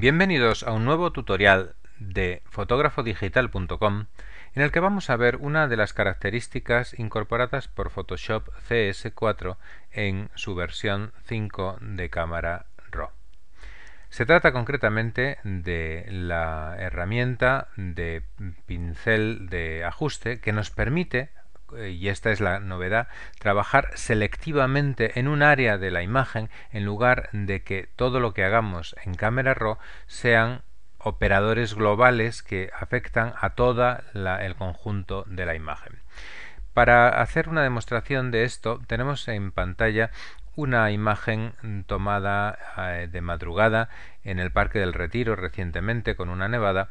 Bienvenidos a un nuevo tutorial de fotógrafodigital.com en el que vamos a ver una de las características incorporadas por Photoshop CS4 en su versión 5 de cámara RAW. Se trata concretamente de la herramienta de pincel de ajuste que nos permite eh, y esta es la novedad, trabajar selectivamente en un área de la imagen en lugar de que todo lo que hagamos en cámara Raw sean operadores globales que afectan a todo el conjunto de la imagen. Para hacer una demostración de esto tenemos en pantalla una imagen tomada eh, de madrugada en el Parque del Retiro recientemente con una nevada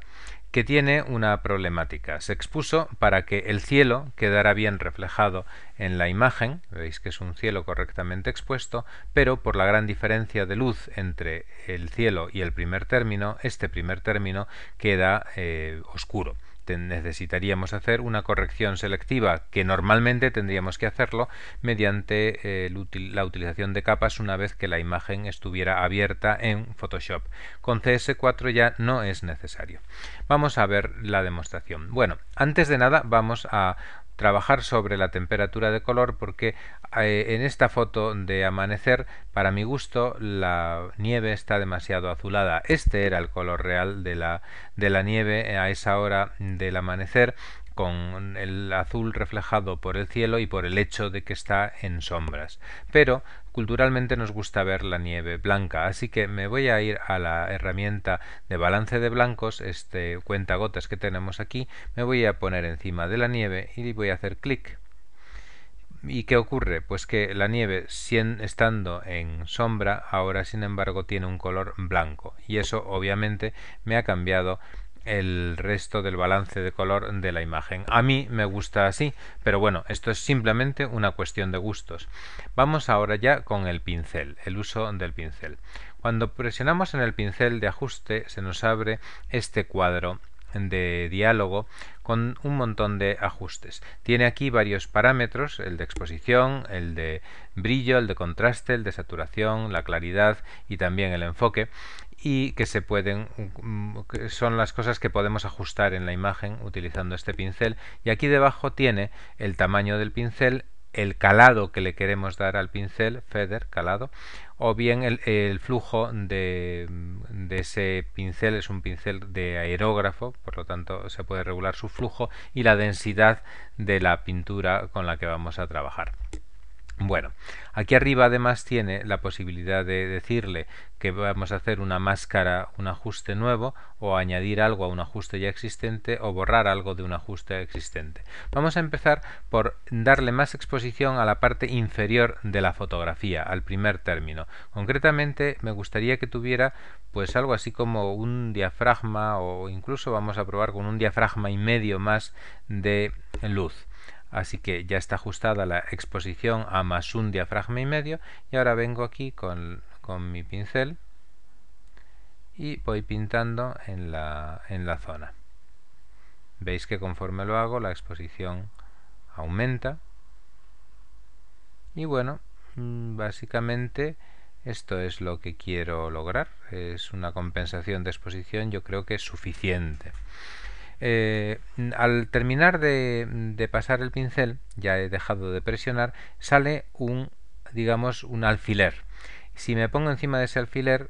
que tiene una problemática. Se expuso para que el cielo quedara bien reflejado en la imagen, veis que es un cielo correctamente expuesto, pero por la gran diferencia de luz entre el cielo y el primer término, este primer término queda eh, oscuro necesitaríamos hacer una corrección selectiva, que normalmente tendríamos que hacerlo mediante eh, la utilización de capas una vez que la imagen estuviera abierta en Photoshop. Con CS4 ya no es necesario. Vamos a ver la demostración. Bueno, antes de nada vamos a trabajar sobre la temperatura de color porque eh, en esta foto de amanecer para mi gusto la nieve está demasiado azulada este era el color real de la, de la nieve a esa hora del amanecer con el azul reflejado por el cielo y por el hecho de que está en sombras. Pero Culturalmente nos gusta ver la nieve blanca, así que me voy a ir a la herramienta de balance de blancos, este cuenta gotas que tenemos aquí, me voy a poner encima de la nieve y voy a hacer clic. ¿Y qué ocurre? Pues que la nieve, estando en sombra, ahora sin embargo tiene un color blanco. Y eso obviamente me ha cambiado el resto del balance de color de la imagen. A mí me gusta así, pero bueno, esto es simplemente una cuestión de gustos. Vamos ahora ya con el pincel, el uso del pincel. Cuando presionamos en el pincel de ajuste se nos abre este cuadro de diálogo con un montón de ajustes. Tiene aquí varios parámetros, el de exposición, el de brillo, el de contraste, el de saturación, la claridad y también el enfoque y que se pueden mm, son las cosas que podemos ajustar en la imagen utilizando este pincel y aquí debajo tiene el tamaño del pincel el calado que le queremos dar al pincel feather calado o bien el, flujo de, ese pincel es un pincel de aerógrafo por lo tanto se puede regular su flujo y la densidad de la pintura con la que vamos a trabajar bueno, aquí arriba además tiene la posibilidad de decirle que vamos a hacer una máscara, un ajuste nuevo, o añadir algo a un ajuste ya existente, o borrar algo de un ajuste existente. Vamos a empezar por darle más exposición a la parte inferior de la fotografía, al primer término. Concretamente me gustaría que tuviera pues algo así como un diafragma, o incluso vamos a probar con un diafragma y medio más de luz así que ya está ajustada la exposición a más un diafragma y medio y ahora vengo aquí con, con mi pincel y voy pintando en la, en la zona veis que conforme lo hago la exposición aumenta y bueno mm, básicamente esto es lo que quiero lograr es una compensación de exposición yo creo que es suficiente eh, al terminar de, de, pasar el pincel, ya he dejado de presionar, sale un, digamos, un alfiler. Si me pongo encima de ese alfiler,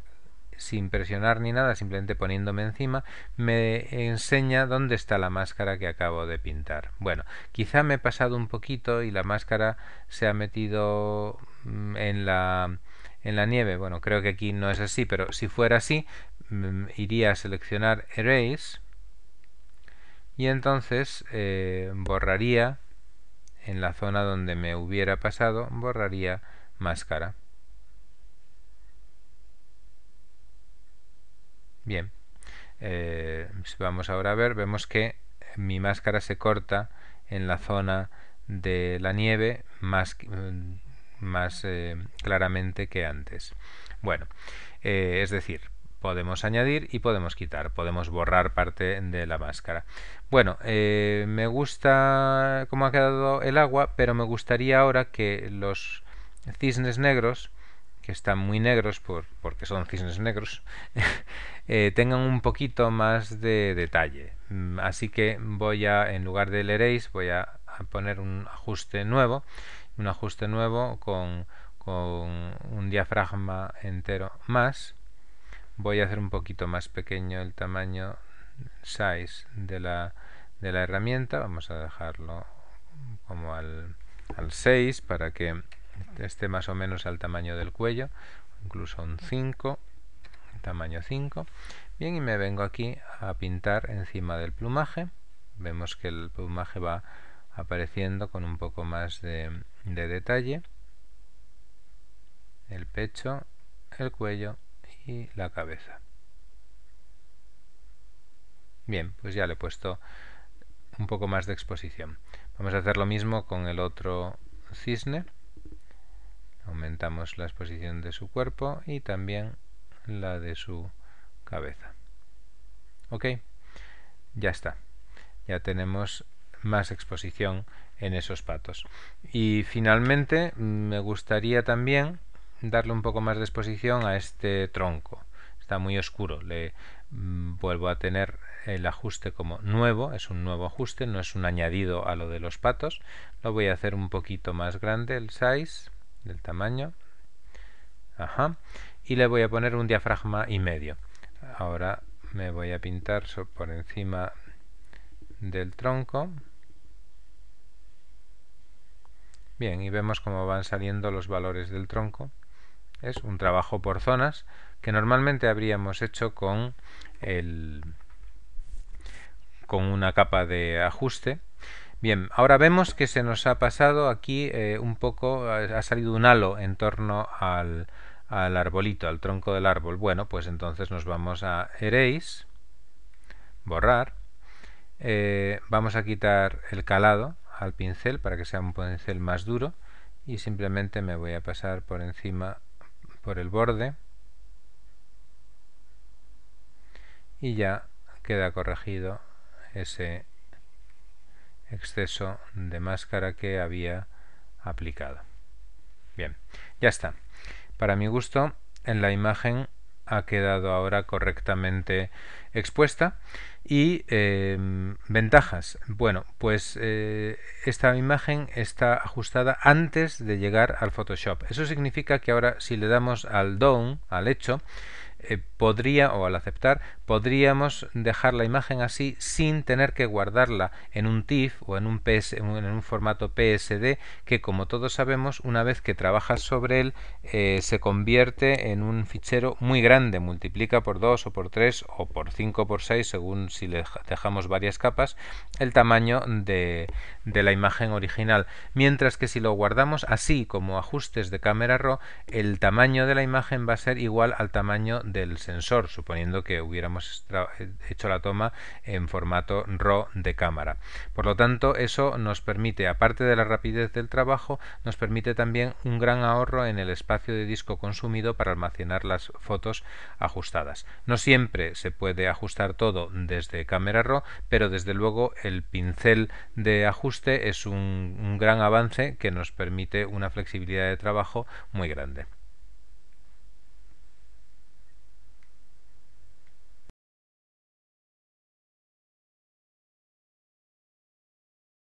sin presionar ni nada, simplemente poniéndome encima, me enseña dónde está la máscara que acabo de pintar. Bueno, quizá me he pasado un poquito y la máscara se ha metido mm, en la, en la nieve. Bueno, creo que aquí no es así, pero si fuera así, mm, iría a seleccionar Erase y entonces eh, borraría en la zona donde me hubiera pasado borraría máscara bien eh, pues vamos ahora a ver vemos que mi máscara se corta en la zona de la nieve más, mm, más eh, claramente que antes bueno es decir podemos añadir y podemos quitar, podemos borrar parte de la máscara. Bueno, eh, me gusta cómo ha quedado el agua, pero me gustaría ahora que los cisnes negros, que están muy negros porque son cisnes negros, eh, tengan un poquito más de detalle. Mm, así que voy a, en lugar del erase, voy a, poner un ajuste nuevo, un ajuste nuevo con, con un diafragma entero más voy a hacer un poquito más pequeño el tamaño size de la, de la herramienta vamos a dejarlo como al, al 6 para que esté más o menos al tamaño del cuello incluso un 5 tamaño 5 bien y me vengo aquí a pintar encima del plumaje vemos que el plumaje va apareciendo con un poco más de detalle el pecho, el cuello y la cabeza. Bien, pues ya le he puesto un poco más de exposición. Vamos a hacer lo mismo con el otro cisne. Aumentamos la exposición de su cuerpo y también la de su cabeza. Ok, ya está. Ya tenemos más exposición en esos patos. Y finalmente me gustaría también darle un poco más de exposición a este tronco. Está muy oscuro, le mm, vuelvo a tener el ajuste como nuevo, es un nuevo ajuste, no es un añadido a lo de los patos. Lo voy a hacer un poquito más grande, el size, del tamaño. Ajá. Y le voy a poner un diafragma y medio. Ahora me voy a pintar por encima del tronco. Bien, y vemos cómo van saliendo los valores del tronco. Es un trabajo por zonas que normalmente habríamos hecho con, el, con una capa de ajuste. Bien, ahora vemos que se nos ha pasado aquí eh, un poco, ha salido un halo en torno al, al arbolito, al tronco del árbol. Bueno, pues entonces nos vamos a Erase, borrar, eh, vamos a quitar el calado al pincel para que sea un pincel más duro y simplemente me voy a pasar por encima por el borde y ya queda corregido ese exceso de máscara que había aplicado. Bien, ya está. Para mi gusto, en la imagen ha quedado ahora correctamente expuesta. Y em, ventajas. Bueno, pues eh, esta imagen está ajustada antes de llegar al Photoshop. Eso significa que ahora si le damos al down, al hecho, eh, podría, o al aceptar, podríamos dejar la imagen así sin tener que guardarla en un TIFF o en un, PS, en un formato PSD que, como todos sabemos, una vez que trabajas sobre él, eh, se convierte en un fichero muy grande, multiplica por 2 o por 3 o por 5 o por 6, según si le dejamos varias capas, el tamaño de, de la imagen original. Mientras que si lo guardamos así como ajustes de cámara RAW, el tamaño de la imagen va a ser igual al tamaño de del sensor, suponiendo que hubiéramos hecho la toma en formato RAW de cámara. Por lo tanto, eso nos permite, aparte de la rapidez del trabajo, nos permite también un gran ahorro en el espacio de disco consumido para almacenar las fotos ajustadas. No siempre se puede ajustar todo desde cámara RAW, pero desde luego el pincel de ajuste es un, un gran avance que nos permite una flexibilidad de trabajo muy grande.